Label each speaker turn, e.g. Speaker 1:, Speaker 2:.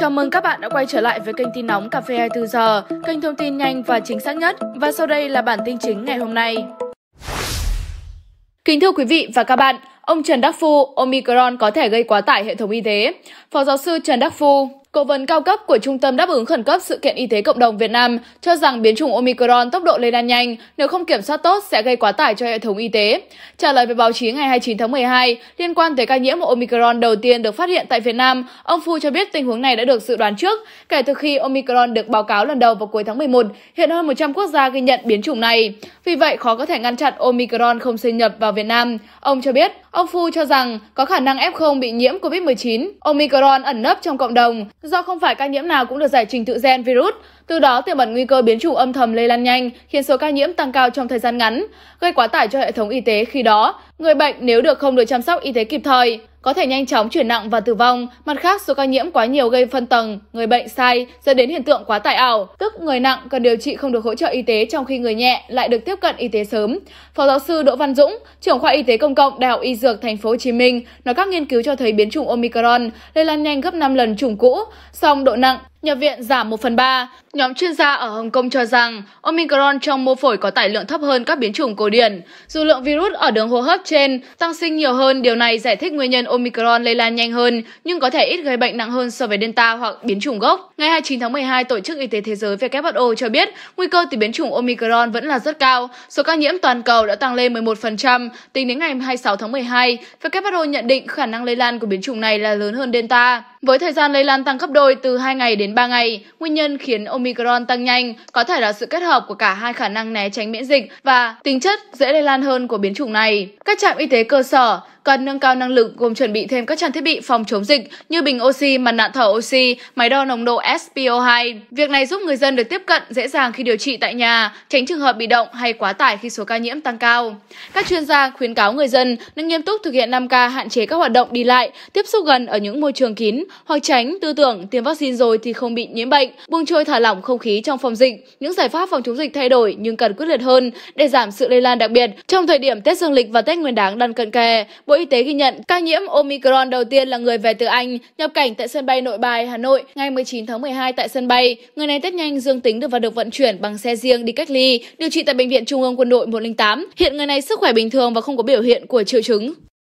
Speaker 1: Chào mừng các bạn đã quay trở lại với kênh tin nóng Cà phê 24 giờ, kênh thông tin nhanh và chính xác nhất. Và sau đây là bản tin chính ngày hôm nay. Kính thưa quý vị và các bạn, ông Trần Đắc Phu, Omicron có thể gây quá tải hệ thống y tế. Phó giáo sư Trần Đắc Phu, Cố vấn cao cấp của Trung tâm Đáp ứng Khẩn cấp Sự kiện Y tế Cộng đồng Việt Nam cho rằng biến chủng Omicron tốc độ lây lan nhanh nếu không kiểm soát tốt sẽ gây quá tải cho hệ thống y tế. Trả lời với báo chí ngày 29 tháng 12 liên quan tới ca nhiễm Omicron đầu tiên được phát hiện tại Việt Nam, ông Phu cho biết tình huống này đã được dự đoán trước kể từ khi Omicron được báo cáo lần đầu vào cuối tháng 11, hiện hơn 100 quốc gia ghi nhận biến chủng này. Vì vậy, khó có thể ngăn chặn Omicron không xâm nhập vào Việt Nam. Ông cho biết, Ông Phu cho rằng có khả năng F0 bị nhiễm COVID-19, Omicron ẩn nấp trong cộng đồng do không phải ca nhiễm nào cũng được giải trình tự gen virus, từ đó tiềm ẩn nguy cơ biến chủng âm thầm lây lan nhanh, khiến số ca nhiễm tăng cao trong thời gian ngắn, gây quá tải cho hệ thống y tế khi đó, người bệnh nếu được không được chăm sóc y tế kịp thời có thể nhanh chóng chuyển nặng và tử vong. Mặt khác, số ca nhiễm quá nhiều gây phân tầng, người bệnh sai dẫn đến hiện tượng quá tải ảo, tức người nặng cần điều trị không được hỗ trợ y tế trong khi người nhẹ lại được tiếp cận y tế sớm. Phó giáo sư Đỗ Văn Dũng, trưởng khoa y tế công cộng Đại học Y Dược Thành phố Hồ Chí Minh nói các nghiên cứu cho thấy biến chủng Omicron lây lan nhanh gấp 5 lần chủng cũ, song độ nặng Nhập viện giảm 1 phần 3. Nhóm chuyên gia ở Hồng Kông cho rằng Omicron trong mô phổi có tải lượng thấp hơn các biến chủng cổ điển. Dù lượng virus ở đường hô hấp trên tăng sinh nhiều hơn, điều này giải thích nguyên nhân Omicron lây lan nhanh hơn nhưng có thể ít gây bệnh nặng hơn so với Delta hoặc biến chủng gốc. Ngày 29 tháng 12, Tổ chức Y tế Thế giới WHO cho biết nguy cơ từ biến chủng Omicron vẫn là rất cao. Số ca nhiễm toàn cầu đã tăng lên 11% tính đến ngày 26 tháng 12. WHO nhận định khả năng lây lan của biến chủng này là lớn hơn Delta. Với thời gian lây lan tăng gấp đôi từ 2 ngày đến đến 3 ngày. Nguyên nhân khiến Omicron tăng nhanh có thể là sự kết hợp của cả hai khả năng né tránh miễn dịch và tính chất dễ lây lan hơn của biến chủng này. Các trạm y tế cơ sở cần nâng cao năng lực gồm chuẩn bị thêm các trang thiết bị phòng chống dịch như bình oxy, mặt nạ thở oxy, máy đo nồng độ SpO2. Việc này giúp người dân được tiếp cận dễ dàng khi điều trị tại nhà, tránh trường hợp bị động hay quá tải khi số ca nhiễm tăng cao. Các chuyên gia khuyến cáo người dân nên nghiêm túc thực hiện 5K hạn chế các hoạt động đi lại, tiếp xúc gần ở những môi trường kín hoặc tránh tư tưởng tiêm vaccine rồi thì không bị nhiễm bệnh, buông trôi thả lỏng không khí trong phòng dịch. Những giải pháp phòng chống dịch thay đổi nhưng cần quyết liệt hơn để giảm sự lây lan đặc biệt trong thời điểm Tết Dương lịch và Tết Nguyên đán đang cận kề. Bộ Y tế ghi nhận ca nhiễm Omicron đầu tiên là người về từ Anh, nhập cảnh tại sân bay Nội Bài, Hà Nội ngày 19 tháng 12 tại sân bay. Người này test nhanh dương tính được và được vận chuyển bằng xe riêng đi cách ly, điều trị tại Bệnh viện Trung ương Quân đội 108. Hiện người này sức khỏe bình thường và không có biểu hiện của triệu chứng.